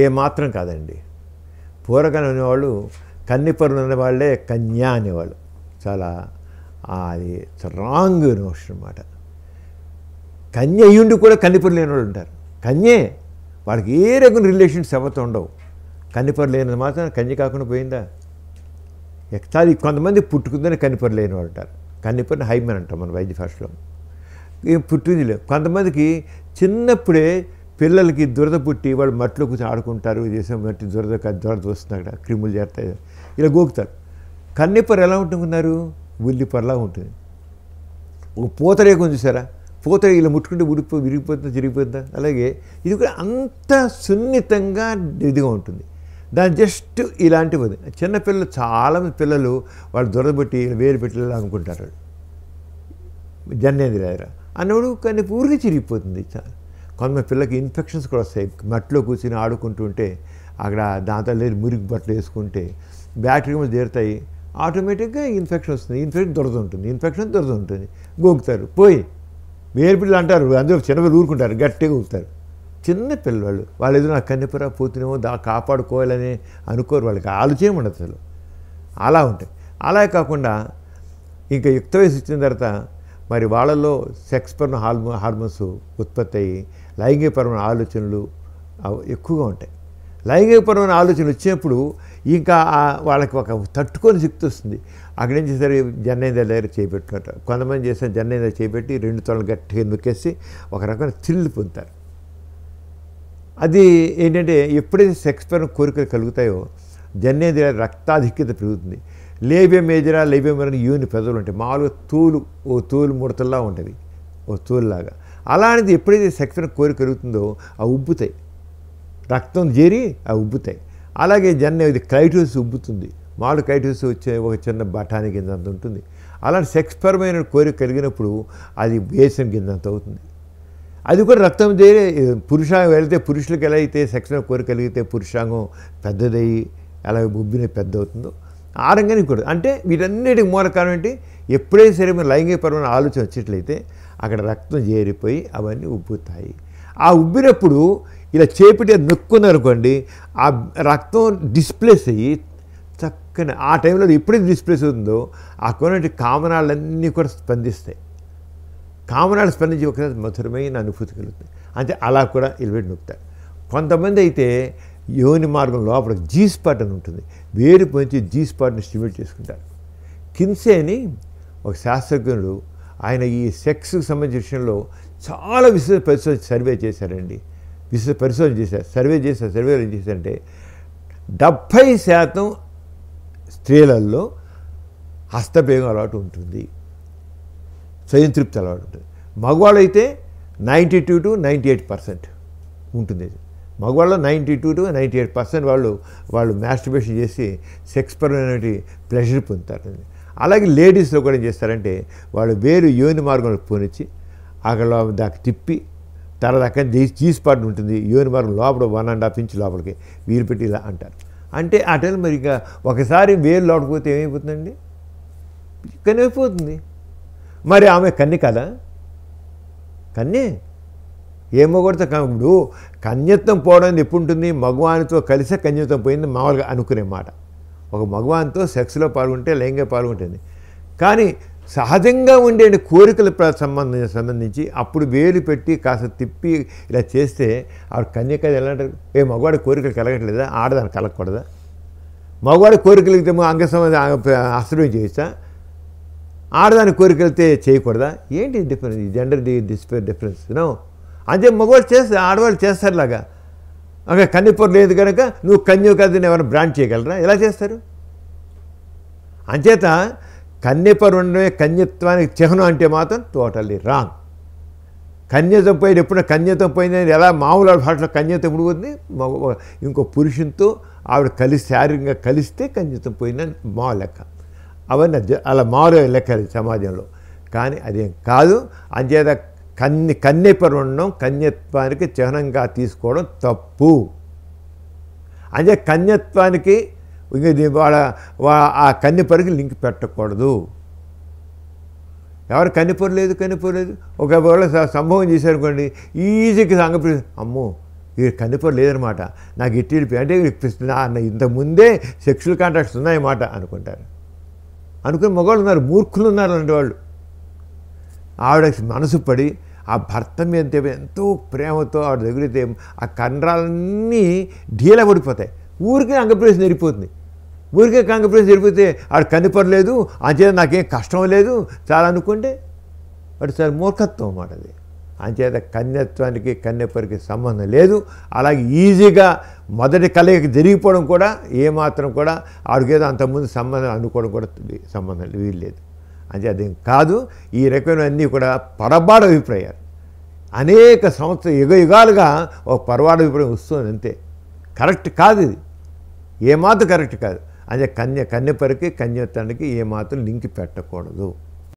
ఏ మాత్రం కాదండి పూరకం అనేవాళ్ళు కన్నిపరులు అనేవాళ్ళే కన్యా అనేవాళ్ళు చాలా అది రాంగ్ నోషన్ అనమాట కన్య అయ్యుండి కూడా కన్నిపరు లేని వాళ్ళు ఉంటారు కన్యే వాళ్ళకి ఏ రకం రిలేషన్స్ ఎవరితో ఉండవు కన్నిపరు లేనిది మాత్రం కన్య కాకుండా పోయిందా ఎక్కాలి కొంతమంది పుట్టుకుందని కన్నిపరు లేని వాళ్ళు ఉంటారు కన్నిపరిని హైమన్ అంటాం మన వైద్య భాషలో పుట్టింది లేదు కొంతమందికి చిన్నప్పుడే పిల్లలకి దురద పుట్టి వాళ్ళు మట్లు కూర్చొని ఆడుకుంటారు చేసే మట్టి దురద దురద వస్తుంది అక్కడ క్రిములు చేస్తాయి ఇలా గోకుతారు కన్నెపర ఎలా ఉంటున్నారు ఉల్లిపరలా ఉంటుంది ఓ పూతరేకం చూసారా పూతరే ఇలా ముట్టుకుంటే ఉడిపోయి విరిగిపోతుందా జరిగిపోతుందా అలాగే ఇది కూడా అంత సున్నితంగా ఇదిగా ఉంటుంది దాని జస్ట్ ఇలాంటివి చిన్నపిల్లలు చాలామంది పిల్లలు వాళ్ళు దొరదబెట్టి వేరు పెట్టలేదు అనుకుంటారు జన్నేది లేదరా అన్నప్పుడు కానీ ఊరికి చిరిగిపోతుంది చాలా కొంతమంది పిల్లలకి ఇన్ఫెక్షన్స్ కూడా వస్తాయి మట్టిలో కూర్చుని ఆడుకుంటుంటే అక్కడ దాంతో లేదు మురికి బట్టలు వేసుకుంటే బ్యాటరీ మీద చేరుతాయి ఆటోమేటిక్గా ఇన్ఫెక్షన్ వస్తుంది ఇన్ఫెక్షన్ దొరుకుతుంటుంది ఇన్ఫెక్షన్ దొరుకుతుంటుంది గోగుతారు పోయి వేరు పిల్లలు అంటారు అందరూ చిన్నపిల్లలు ఊరుకుంటారు గట్టిగా ఊగుతారు చిన్న పిల్లవాళ్ళు వాళ్ళు ఏదో నాకు పోతున్నామో దా కాపాడుకోవాలని అనుకోరు వాళ్ళకి ఆలోచన ఉండదు అసలు అలా ఉంటాయి అలా కాకుండా ఇంకా యుక్త వయసు వచ్చిన తర్వాత మరి వాళ్ళలో సెక్స్ హార్మో హార్మోన్స్ ఉత్పత్తి అయ్యి లైంగికపరమైన ఆలోచనలు ఎక్కువగా ఉంటాయి లైంగికపరమైన ఆలోచన వచ్చినప్పుడు ఇంకా వాళ్ళకి ఒక తట్టుకొని శక్తి వస్తుంది అక్కడ నుంచి సరే జన్నేంద్ర దగ్గర చేపెట్టుకుంటారు కొంతమంది చేస్తే జన్నేంద్ర చేపెట్టి రెండు తొలలు గట్టిగా నొక్కేసి ఒక రకమైన థ్రిల్ పొందుతారు అది ఏంటంటే ఎప్పుడైతే సెక్స్ పైన కోరికలు కలుగుతాయో దగ్గర రక్తాధిక్యత పెరుగుతుంది లేబియం మేజరా లేబియం యూని పెదవులు ఉంటాయి మామూలుగా తోలు ఓ తోలు ముడతల్లా ఉంటుంది ఓ తోలులాగా అలా అనేది ఎప్పుడైతే శక్తిని కోరి కలుగుతుందో ఆ ఉబ్బుతాయి రక్తం చేరి ఆ ఉబ్బుతాయి అలాగే జన్న ఇది క్రైటోస్ ఉబ్బుతుంది మాడు క్రైటోస్ వచ్చే ఒక చిన్న బఠానీ కింద అంత ఉంటుంది అలాంటి సెక్స్పరమైన కోరిక కలిగినప్పుడు అది వేసం కింద అంత అవుతుంది అది కూడా రక్తం చేరి పురుషాంగం వెళితే పురుషులకు ఎలా అయితే సెక్షన్ కోరిక కలిగితే పురుషాంగం పెద్దదయ్యి అలా ఉబ్బిన పెద్ద అవుతుందో ఆరంగానే కూడా అంటే వీటన్నిటికి మూల కారణం ఏంటి ఎప్పుడైతే సరే మన లైంగికపరమైన ఆలోచన వచ్చేట్లయితే అక్కడ రక్తం చేరిపోయి అవన్నీ ఉబ్బుతాయి ఆ ఉబ్బినప్పుడు ఇలా చేపిటి నొక్కున్నారనుకోండి ఆ రక్తం డిస్ప్లేస్ అయ్యి చక్కని ఆ టైంలో ఎప్పుడైతే డిస్ప్లేస్ ఉందో కొన్ని కామనాలన్నీ కూడా స్పందిస్తాయి కామనాలు స్పందించి ఒకసారి మధురమైన అనుభూతి కలుగుతుంది అంటే అలా కూడా ఎలివేట్ నొక్కుతారు కొంతమంది అయితే యోని మార్గం లోపల జీస్ స్పాట్ అని ఉంటుంది వేరు పొంచి జీస్ స్పాట్ని స్టిమ్యులేట్ చేసుకుంటారు అని ఒక శాస్త్రజ్ఞుడు ఆయన ఈ సెక్స్కి సంబంధించిన విషయంలో చాలా విశ్వ పరిశోధన సర్వే చేశారండి విశ్వ పరిశోధన చేశారు సర్వే చేశారు సర్వేలు ఏం చేశారంటే డెబ్భై శాతం స్త్రీలలో హస్తభేగం అలవాటు ఉంటుంది స్వయంతృప్తి అలవాటు ఉంటుంది మగవాళ్ళు అయితే ninety two to ninety eight percent ఉంటుంది మగవాళ్ళు ninety two to ninety eight percent వాళ్ళు వాళ్ళు మ్యాస్టిబేషన్ చేసి సెక్స్ పరమైనటువంటి ప్లెజర్ పొందుతారు అలాగే లేడీస్లో కూడా ఏం చేస్తారంటే వాళ్ళు వేరు యోని మార్గంలో పోనిచ్చి అక్కడ దాకా తిప్పి తర్వాత అక్కడ చీజ్ పాటు ఉంటుంది యోని మార్గం లోపల వన్ అండ్ హాఫ్ ఇంచ్ లోపలికి వీలు పెట్టి ఇలా అంటారు అంటే ఆ టైం మరి ఇంకా ఒకసారి వేరు లోపకపోతే ఏమైపోతుందండి ఏమైపోతుందండి అయిపోతుంది మరి ఆమె కన్నె కదా కన్నే ఏమో కూడా ఇప్పుడు కన్యత్వం పోవడం ఎప్పుడు ఉంటుంది మగవానితో కలిసే కన్యత్వం పోయింది మామూలుగా అనుకునే మాట ఒక మగవాన్తో సెక్స్లో పాల్గొంటే లైంగిక పాల్గొంటుంది కానీ సహజంగా ఉండే కోరికల సంబంధం సంబంధించి అప్పుడు వేలు పెట్టి కాస్త తిప్పి ఇలా చేస్తే ఆవిడ కన్యక ఎలా ఏ మగవాడి కోరికలు కలగట్లేదా ఆడదాన్ని కలగకూడదా మగవాడి కోరికలు వెళ్తేమో అంగ అసలు చేయొచ్చా ఆడదాని కోరిక అయితే చేయకూడదా ఏంటి డిఫరెన్స్ జెండర్ డి డిస్పే డిఫరెన్స్ నో అంటే మగవాళ్ళు చేస్తే ఆడవాళ్ళు చేస్తారులాగా అక్కడ కన్నెపొర లేదు కనుక నువ్వు కన్యో కాదని ఎవరైనా బ్రాండ్ చేయగలరా ఎలా చేస్తారు అంచేత కన్యపరు ఉండమే కన్యత్వానికి చిహ్నం అంటే మాత్రం టోటల్లీ రాంగ్ కన్యతం పోయింది ఎప్పుడు కన్యతం పోయిందని ఎలా మామూలు భాషలో కన్యత ఎప్పుడు పోతుంది ఇంకో పురుషునితో ఆవిడ కలిసి శారీరకంగా కలిస్తే కన్యతం పోయిందని మా లెక్క అవన్నీ అలా మారే లెక్క సమాజంలో కానీ అదేం కాదు అంచేత కన్ని కన్నెపరు ఉండడం కన్యత్వానికి చిహ్నంగా తీసుకోవడం తప్పు అంటే కన్యత్వానికి వాళ్ళ ఆ కన్నెపరికి లింక్ పెట్టకూడదు ఎవరు కనిపోరు లేదు కనిపోరు లేదు ఒకవేళ సంభవం చేశారనుకోండి ఈజీకి సంగపి అమ్మో ఈ కనిపోరు లేదనమాట నాకు ఇట్టి అంటే అన్న ఇంతకుముందే సెక్షువల్ కాంటాక్ట్స్ ఉన్నాయన్నమాట అనుకుంటారు అనుకుని మగవాళ్ళు ఉన్నారు మూర్ఖులు ఉన్నారు అంటే వాళ్ళు ఆవిడ మనసు పడి ఆ భర్త మీద ఎంతో ప్రేమతో ఆవిడ తగిలితే ఆ కండరాలన్నీ ఢీలా పడిపోతాయి ఊరికే అంగప్రదేశం జరిగిపోతుంది ఊరికే కంగప్రదేశం జరిగిపోతే ఆడు కనిపడలేదు అంచేత నాకేం కష్టం లేదు చాలా అనుకుంటే వాడు సార్ మూర్ఖత్వం అన్నమాట అది అంచేత కన్యత్వానికి కన్యపరికి సంబంధం లేదు అలాగే ఈజీగా మొదటి కలయిక జరిగిపోవడం కూడా ఏమాత్రం కూడా ఆడికేదో అంతకుముందు సంబంధం అనుకోవడం కూడా సంబంధం వీలు లేదు అంటే అది కాదు ఈ రకమైన అన్నీ కూడా పొరపాటు అభిప్రాయాలు అనేక సంవత్సర యుగ యుగాలుగా ఒక పరవాడ అభిప్రాయం వస్తుంది అంతే కరెక్ట్ కాదు ఇది ఏమాత్రం కరెక్ట్ కాదు అంటే కన్య కన్యపరికి కన్యతండ్రికి ఏమాత్రం లింక్ పెట్టకూడదు